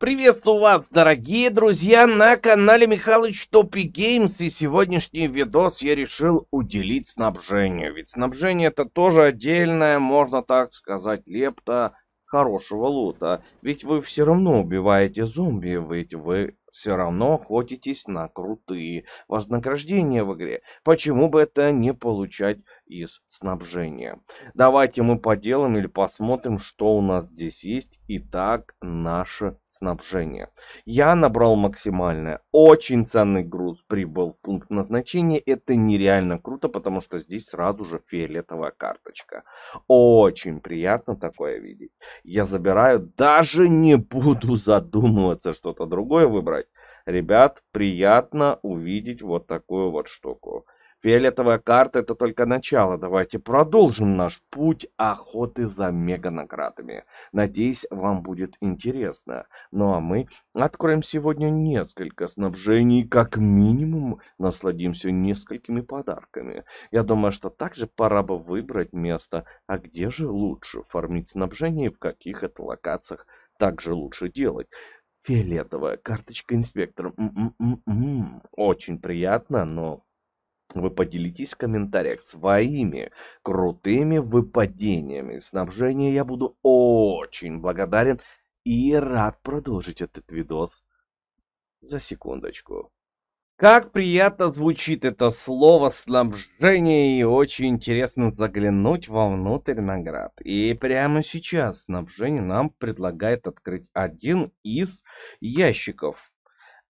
Приветствую вас, дорогие друзья, на канале Михалыч Топи Геймс, и сегодняшний видос я решил уделить снабжению, ведь снабжение это тоже отдельное, можно так сказать, лепта хорошего лута, ведь вы все равно убиваете зомби, ведь вы все равно охотитесь на крутые вознаграждения в игре, почему бы это не получать из снабжения. Давайте мы поделаем или посмотрим, что у нас здесь есть. Итак, наше снабжение. Я набрал максимальное. Очень ценный груз прибыл в пункт назначения. Это нереально круто, потому что здесь сразу же фиолетовая карточка. Очень приятно такое видеть. Я забираю, даже не буду задумываться что-то другое выбрать. Ребят, приятно увидеть вот такую вот штуку. Фиолетовая карта — это только начало. Давайте продолжим наш путь охоты за меганаградами. Надеюсь, вам будет интересно. Ну а мы откроем сегодня несколько снабжений, как минимум насладимся несколькими подарками. Я думаю, что также пора бы выбрать место, а где же лучше фармить снабжение и в каких это локациях также лучше делать. Фиолетовая карточка инспектора. М -м -м Очень приятно, но вы поделитесь в комментариях своими крутыми выпадениями снабжения. Я буду очень благодарен и рад продолжить этот видос за секундочку. Как приятно звучит это слово «снабжение» и очень интересно заглянуть вовнутрь наград. И прямо сейчас снабжение нам предлагает открыть один из ящиков.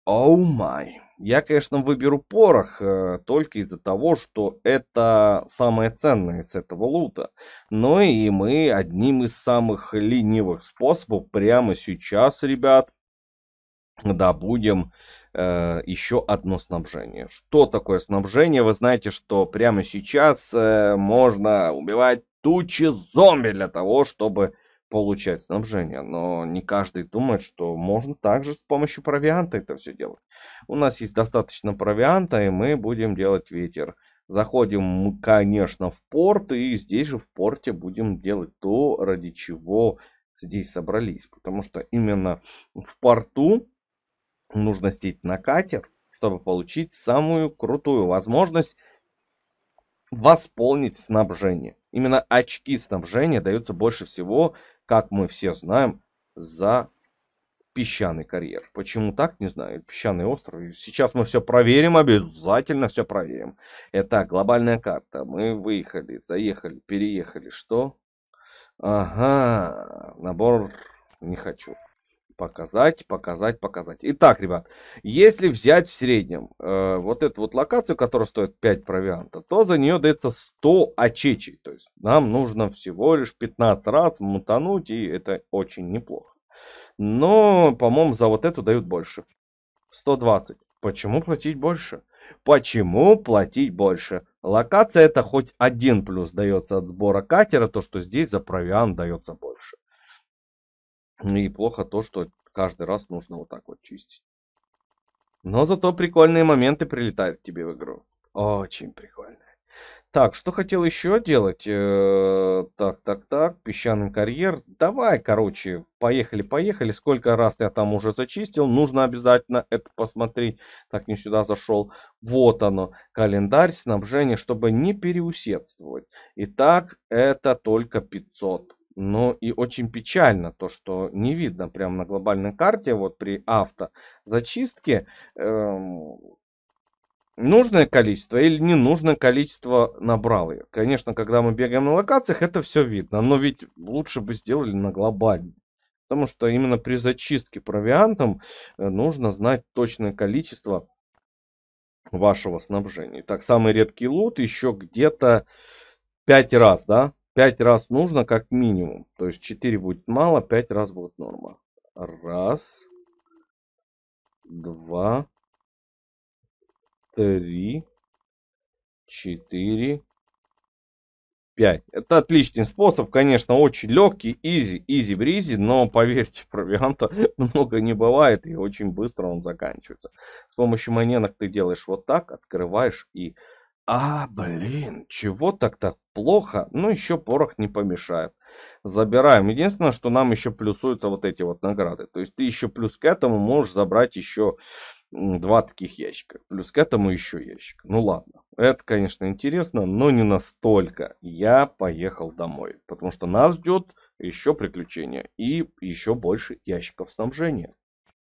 Оу oh май. Я, конечно, выберу порох э, только из-за того, что это самое ценное с этого лута. Но ну и мы одним из самых ленивых способов прямо сейчас, ребят, добудем э, еще одно снабжение. Что такое снабжение? Вы знаете, что прямо сейчас э, можно убивать тучи зомби для того, чтобы получать снабжение, но не каждый думает, что можно также с помощью провианта это все делать. У нас есть достаточно провианта, и мы будем делать ветер. Заходим конечно, в порт, и здесь же в порте будем делать то, ради чего здесь собрались. Потому что именно в порту нужно сесть на катер, чтобы получить самую крутую возможность восполнить снабжение. Именно очки снабжения даются больше всего как мы все знаем, за песчаный карьер. Почему так, не знаю. Песчаный остров. Сейчас мы все проверим, обязательно все проверим. Итак, глобальная карта. Мы выехали, заехали, переехали. Что? Ага, набор не хочу. Показать, показать, показать. Итак, ребят, если взять в среднем э, вот эту вот локацию, которая стоит 5 провианта, то за нее дается 100 очечей. То есть нам нужно всего лишь 15 раз мутануть, и это очень неплохо. Но, по-моему, за вот эту дают больше. 120. Почему платить больше? Почему платить больше? Локация это хоть один плюс дается от сбора катера, то что здесь за провиант дается больше. Ну и плохо то, что каждый раз нужно вот так вот чистить. Но зато прикольные моменты прилетают тебе в игру. Очень прикольно. Так, что хотел еще делать? Э -э так, так, так, песчаный карьер. Давай, короче, поехали, поехали. Сколько раз я там уже зачистил. Нужно обязательно это посмотреть. Так, не сюда зашел. Вот оно, календарь снабжения, чтобы не переусердствовать. Итак, это только 500. Но и очень печально то, что не видно прямо на глобальной карте, вот при автозачистке, эм, нужное количество или ненужное количество набрал ее. Конечно, когда мы бегаем на локациях, это все видно. Но ведь лучше бы сделали на глобальной. Потому что именно при зачистке провиантом э, нужно знать точное количество вашего снабжения. Так, самый редкий лут еще где-то 5 раз, да? 5 раз нужно как минимум. То есть 4 будет мало, 5 раз будет норма. Раз, два, три, четыре, пять. Это отличный способ, конечно, очень легкий, изи, изи-бризи, но поверьте, провианта много не бывает и очень быстро он заканчивается. С помощью монеток ты делаешь вот так, открываешь и а, блин, чего так так плохо? Ну, еще порох не помешает. Забираем. Единственное, что нам еще плюсуются вот эти вот награды. То есть ты еще плюс к этому можешь забрать еще два таких ящика. Плюс к этому еще ящик. Ну ладно. Это, конечно, интересно, но не настолько. Я поехал домой. Потому что нас ждет еще приключение и еще больше ящиков снабжения.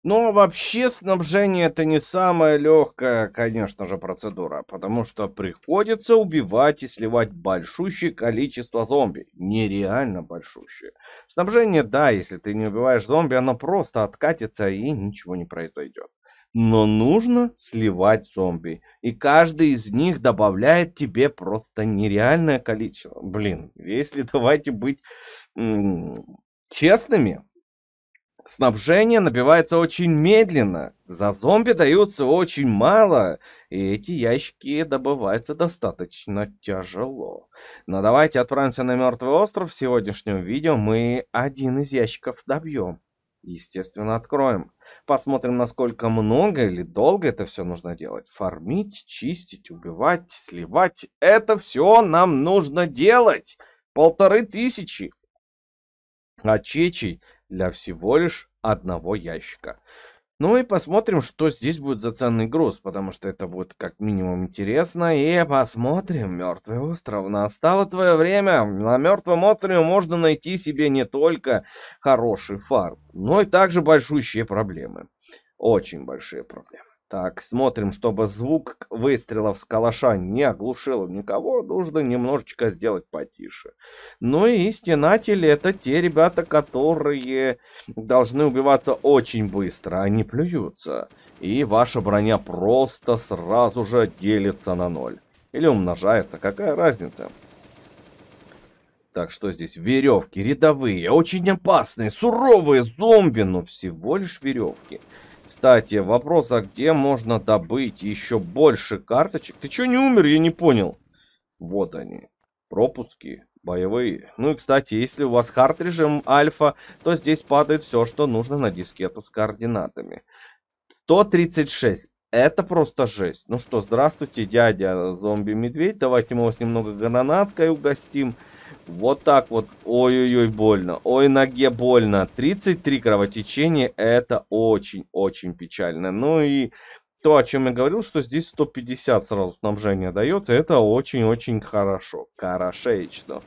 Но вообще снабжение это не самая легкая, конечно же, процедура, потому что приходится убивать и сливать большущее количество зомби. Нереально большущее. Снабжение, да, если ты не убиваешь зомби, оно просто откатится и ничего не произойдет. Но нужно сливать зомби. И каждый из них добавляет тебе просто нереальное количество. Блин, если давайте быть честными, Снабжение набивается очень медленно, за зомби даются очень мало, и эти ящики добываются достаточно тяжело. Но давайте отправимся на Мертвый остров. В сегодняшнем видео мы один из ящиков добьем. Естественно, откроем. Посмотрим, насколько много или долго это все нужно делать. Фармить, чистить, убивать, сливать. Это все нам нужно делать. Полторы тысячи. А чечей для всего лишь одного ящика. Ну и посмотрим, что здесь будет за ценный груз, потому что это будет как минимум интересно. И посмотрим, Мертвый остров, настало твое время. На Мертвом острове можно найти себе не только хороший фарм, но и также большущие проблемы. Очень большие проблемы. Так, смотрим, чтобы звук выстрелов с калаша не оглушил никого, нужно немножечко сделать потише. Ну и стенатели это те ребята, которые должны убиваться очень быстро, они а плюются. И ваша броня просто сразу же делится на ноль. Или умножается, какая разница? Так, что здесь? Веревки рядовые, очень опасные, суровые зомби, но всего лишь веревки. Веревки. Кстати, вопрос, а где можно добыть еще больше карточек? Ты что не умер, я не понял. Вот они, пропуски боевые. Ну и, кстати, если у вас хард режим альфа, то здесь падает все, что нужно на дискету с координатами. 136. Это просто жесть. Ну что, здравствуйте, дядя зомби-медведь. Давайте мы вас немного гранаткой угостим. Вот так вот. Ой-ой-ой, больно. Ой, ноге больно. 33 кровотечения. Это очень-очень печально. Ну и то, о чем я говорил, что здесь 150 сразу снабжения дается. Это очень-очень хорошо. Хорошечно.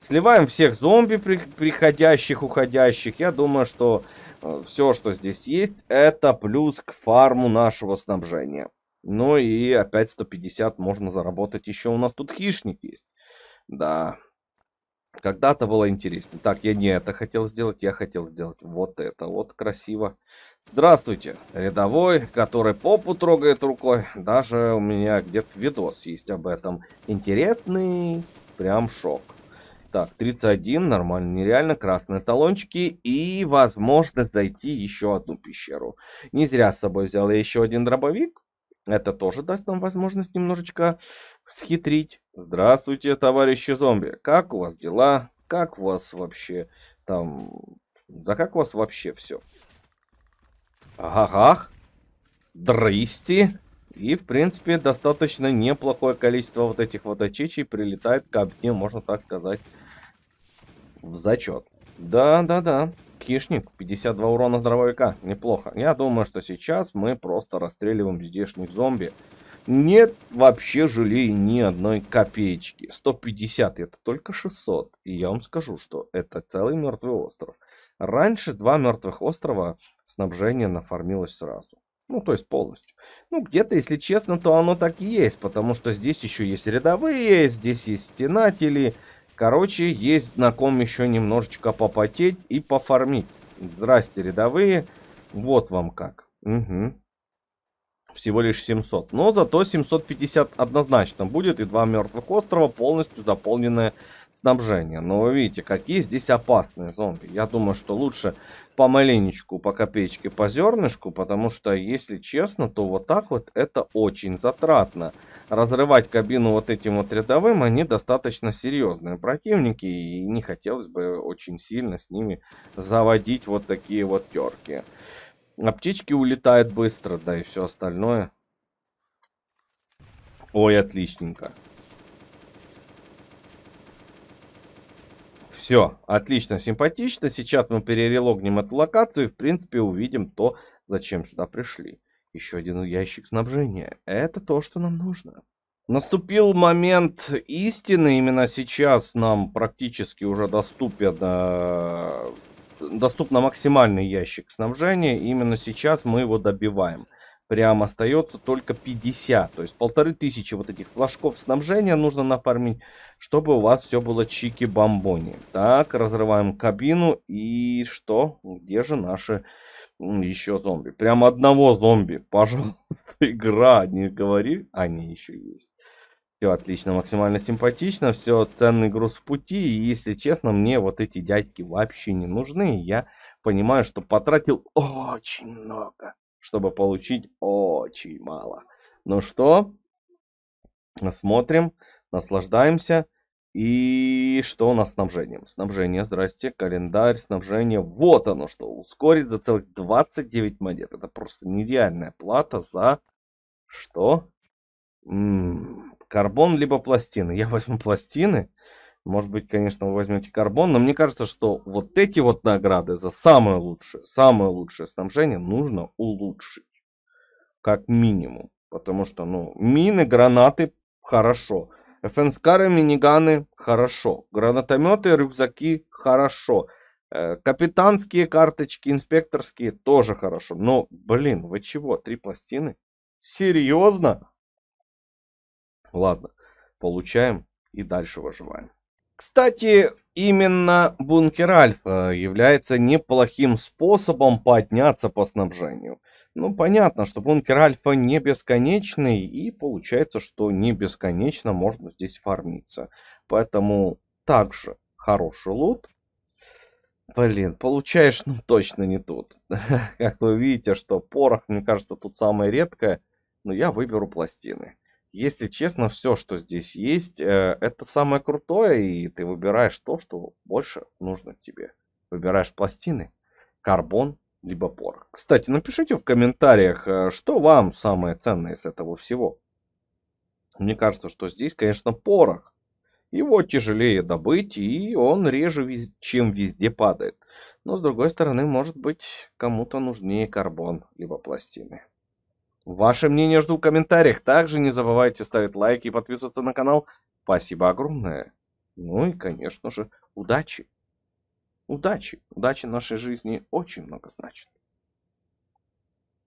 Сливаем всех зомби при приходящих, уходящих. Я думаю, что э, все, что здесь есть, это плюс к фарму нашего снабжения. Ну и опять 150 можно заработать. Еще у нас тут хищник есть. Да, когда-то было интересно. Так, я не это хотел сделать, я хотел сделать вот это. Вот красиво. Здравствуйте, рядовой, который попу трогает рукой. Даже у меня где-то видос есть об этом. Интересный прям шок. Так, 31, нормально, нереально, красные талончики и возможность зайти еще одну пещеру. Не зря с собой взял я еще один дробовик, это тоже даст нам возможность немножечко схитрить. Здравствуйте, товарищи зомби. Как у вас дела? Как у вас вообще там... Да как у вас вообще все? ага Дрысти. И, в принципе, достаточно неплохое количество вот этих вот очечей прилетает ко мне, можно так сказать, в зачет. Да-да-да. Хищник, 52 урона здоровяка, неплохо. Я думаю, что сейчас мы просто расстреливаем здешних зомби. Нет вообще жалею ни одной копеечки. 150 это только 600. И я вам скажу, что это целый мертвый остров. Раньше два мертвых острова снабжение нафармилось сразу. Ну, то есть полностью. Ну, где-то, если честно, то оно так и есть. Потому что здесь еще есть рядовые, здесь есть стенатели, Короче, есть на ком еще немножечко попотеть и пофармить. Здрасте, рядовые. Вот вам как. Угу. Всего лишь 700. Но зато 750 однозначно будет. И два мертвых острова, полностью заполненное снабжение. Но вы видите, какие здесь опасные зомби. Я думаю, что лучше по маленечку, по копеечке, по зернышку. Потому что, если честно, то вот так вот это очень затратно разрывать кабину вот этим вот рядовым, они достаточно серьезные противники, и не хотелось бы очень сильно с ними заводить вот такие вот терки. А птички улетают быстро, да и все остальное. Ой, отличненько. Все, отлично, симпатично. Сейчас мы перерелогнем эту локацию и, в принципе, увидим то, зачем сюда пришли. Еще один ящик снабжения. Это то, что нам нужно. Наступил момент истины. Именно сейчас нам практически уже доступен, э, доступно максимальный ящик снабжения. Именно сейчас мы его добиваем. Прям остается только 50. То есть полторы тысячи вот этих флажков снабжения нужно нафармить, чтобы у вас все было чики-бомбони. Так, разрываем кабину. И что? Где же наши еще зомби. Прям одного зомби, пожалуйста, игра, не говори, они еще есть. Все отлично, максимально симпатично, все, ценный груз в пути, и если честно, мне вот эти дядьки вообще не нужны, я понимаю, что потратил очень много, чтобы получить очень мало. Ну что, смотрим, наслаждаемся. И что у нас с снабжением? Снабжение, здрасте, календарь, снабжение. Вот оно что, ускорить за целых 29 монет. Это просто нереальная плата за что? М -м карбон либо пластины. Я возьму пластины. Может быть, конечно, вы возьмете карбон, но мне кажется, что вот эти вот награды за самое лучшее, самое лучшее снабжение нужно улучшить. Как минимум. Потому что, ну, мины, гранаты, хорошо. ФНСКары, миниганы – хорошо. Гранатометы, рюкзаки – хорошо. Э, капитанские карточки, инспекторские – тоже хорошо. Но, блин, вы чего? Три пластины? Серьезно? Ладно, получаем и дальше выживаем. Кстати, именно бункер Альфа является неплохим способом подняться по снабжению – ну, понятно, что бункер Альфа не бесконечный, и получается, что не бесконечно можно здесь фармиться. Поэтому также хороший лут. Блин, получаешь, ну, точно не тут. Как вы видите, что порох, мне кажется, тут самое редкое, но я выберу пластины. Если честно, все, что здесь есть, э, это самое крутое, и ты выбираешь то, что больше нужно тебе. Выбираешь пластины, карбон, либо порох. Кстати, напишите в комментариях, э, что вам самое ценное из этого всего. Мне кажется, что здесь, конечно, порох. Его тяжелее добыть, и он реже, чем везде падает. Но, с другой стороны, может быть, кому-то нужнее карбон, либо пластины. Ваше мнение жду в комментариях. Также не забывайте ставить лайк и подписываться на канал. Спасибо огромное. Ну и, конечно же, удачи! Удачи! Удачи нашей жизни очень много значит.